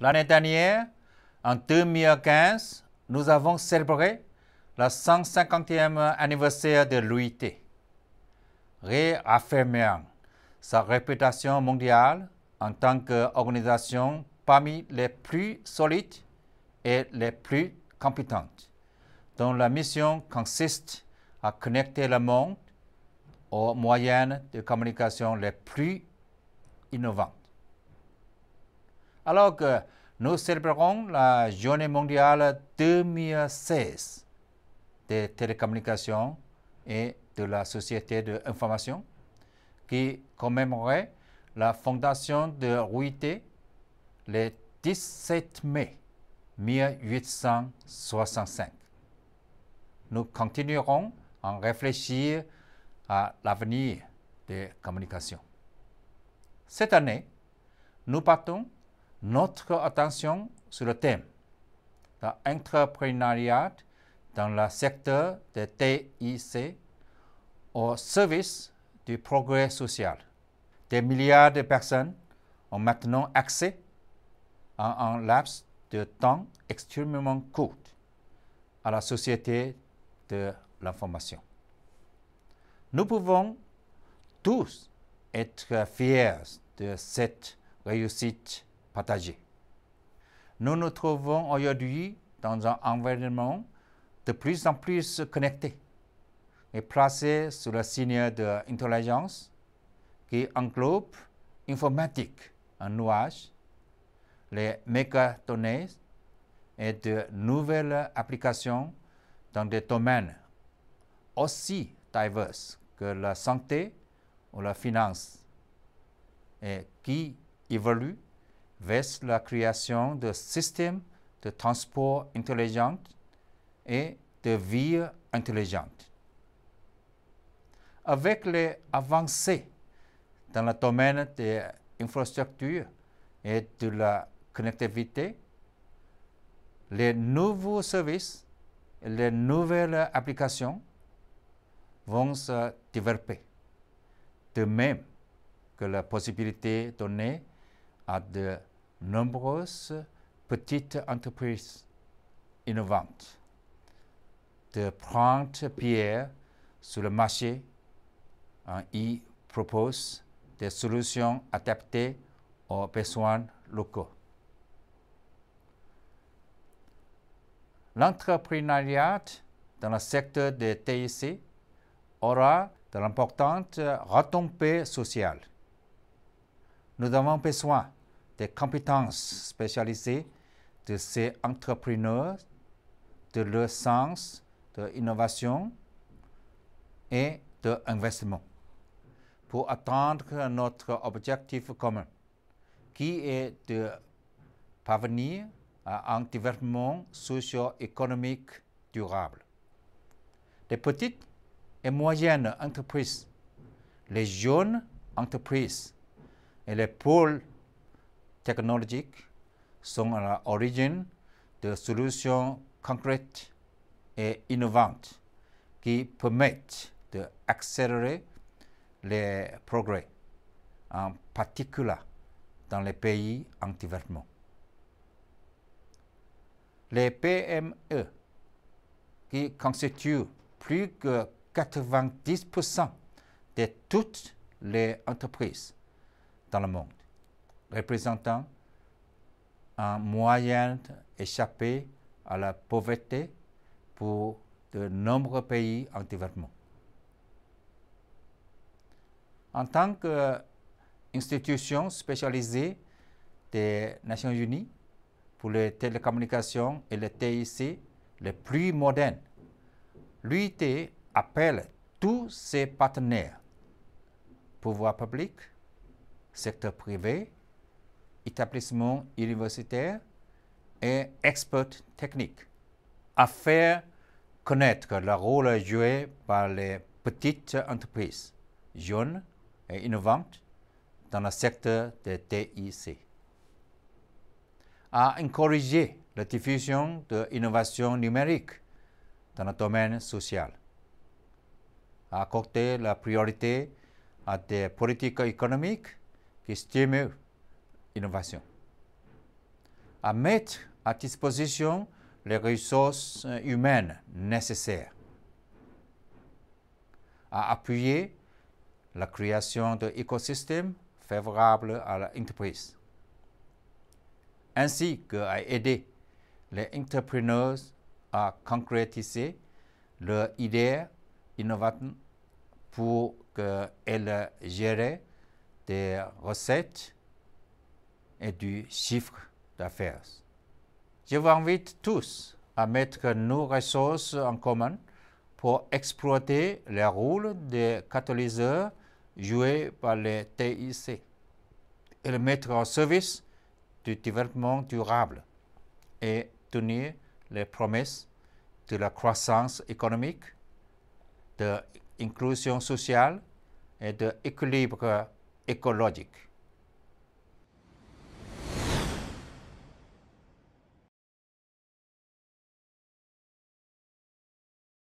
L'année dernière, en 2015, nous avons célébré le 150e anniversaire de l'UIT, réaffirmant sa réputation mondiale en tant qu'organisation parmi les plus solides et les plus compétentes, dont la mission consiste à connecter le monde aux moyens de communication les plus innovants alors que nous célébrerons la journée mondiale 2016 des télécommunications et de la société de l'information qui commémorait la fondation de Ruite le 17 mai 1865. Nous continuerons à réfléchir à l'avenir des communications. Cette année, nous partons notre attention sur le thème l'entrepreneuriat dans le secteur des TIC au service du progrès social. Des milliards de personnes ont maintenant accès en un laps de temps extrêmement court à la société de l'information. Nous pouvons tous être fiers de cette réussite nous nous trouvons aujourd'hui dans un environnement de plus en plus connecté et placé sous le signe de l'intelligence qui englobe informatique en nuage, les mégadonnées et de nouvelles applications dans des domaines aussi divers que la santé ou la finance et qui évoluent vers la création de systèmes de transport intelligents et de villes intelligentes. Avec les avancées dans le domaine des infrastructures et de la connectivité, les nouveaux services, et les nouvelles applications vont se développer. De même que la possibilité donnée à de nombreuses petites entreprises innovantes de prendre pierre sur le marché. Hein, ils proposent des solutions adaptées aux besoins locaux. L'entrepreneuriat dans le secteur des TIC aura de l'importante retombée sociale. Nous avons besoin des compétences spécialisées de ces entrepreneurs, de leur sens de l'innovation et de l'investissement pour atteindre notre objectif commun, qui est de parvenir à un développement socio-économique durable. Les petites et moyennes entreprises, les jeunes entreprises et les pôles technologiques sont à l'origine de solutions concrètes et innovantes qui permettent d'accélérer les progrès, en particulier dans les pays en développement. Les PME, qui constituent plus que 90% de toutes les entreprises dans le monde, représentant un moyen d'échapper à la pauvreté pour de nombreux pays en développement. En tant qu'institution spécialisée des Nations Unies pour les télécommunications et les TIC les plus modernes, l'UIT appelle tous ses partenaires, pouvoir public, secteur privé, établissements universitaires et experts techniques, à faire connaître le rôle joué par les petites entreprises jeunes et innovantes dans le secteur des TIC, à encourager la diffusion de l'innovation numérique dans le domaine social, à accorder la priorité à des politiques économiques qui stimulent innovation. À mettre à disposition les ressources euh, humaines nécessaires. À appuyer la création d'écosystèmes favorables à l'entreprise. Ainsi qu'à aider les entrepreneurs à concrétiser leurs idées innovantes pour qu'elles gèrent des recettes et du chiffre d'affaires. Je vous invite tous à mettre nos ressources en commun pour exploiter le rôle des catalyseurs joués par les TIC et le mettre au service du développement durable et tenir les promesses de la croissance économique, de l'inclusion sociale et de l'équilibre écologique.